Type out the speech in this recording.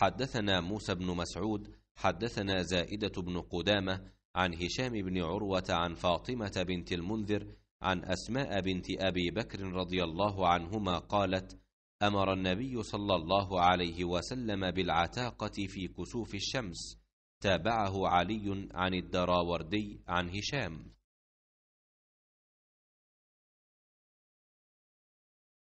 حدثنا موسى بن مسعود حدثنا زائدة بن قدامة عن هشام بن عروة عن فاطمة بنت المنذر عن أسماء بنت أبي بكر رضي الله عنهما قالت أمر النبي صلى الله عليه وسلم بالعتاقة في كسوف الشمس تابعه علي عن الدراوردي عن هشام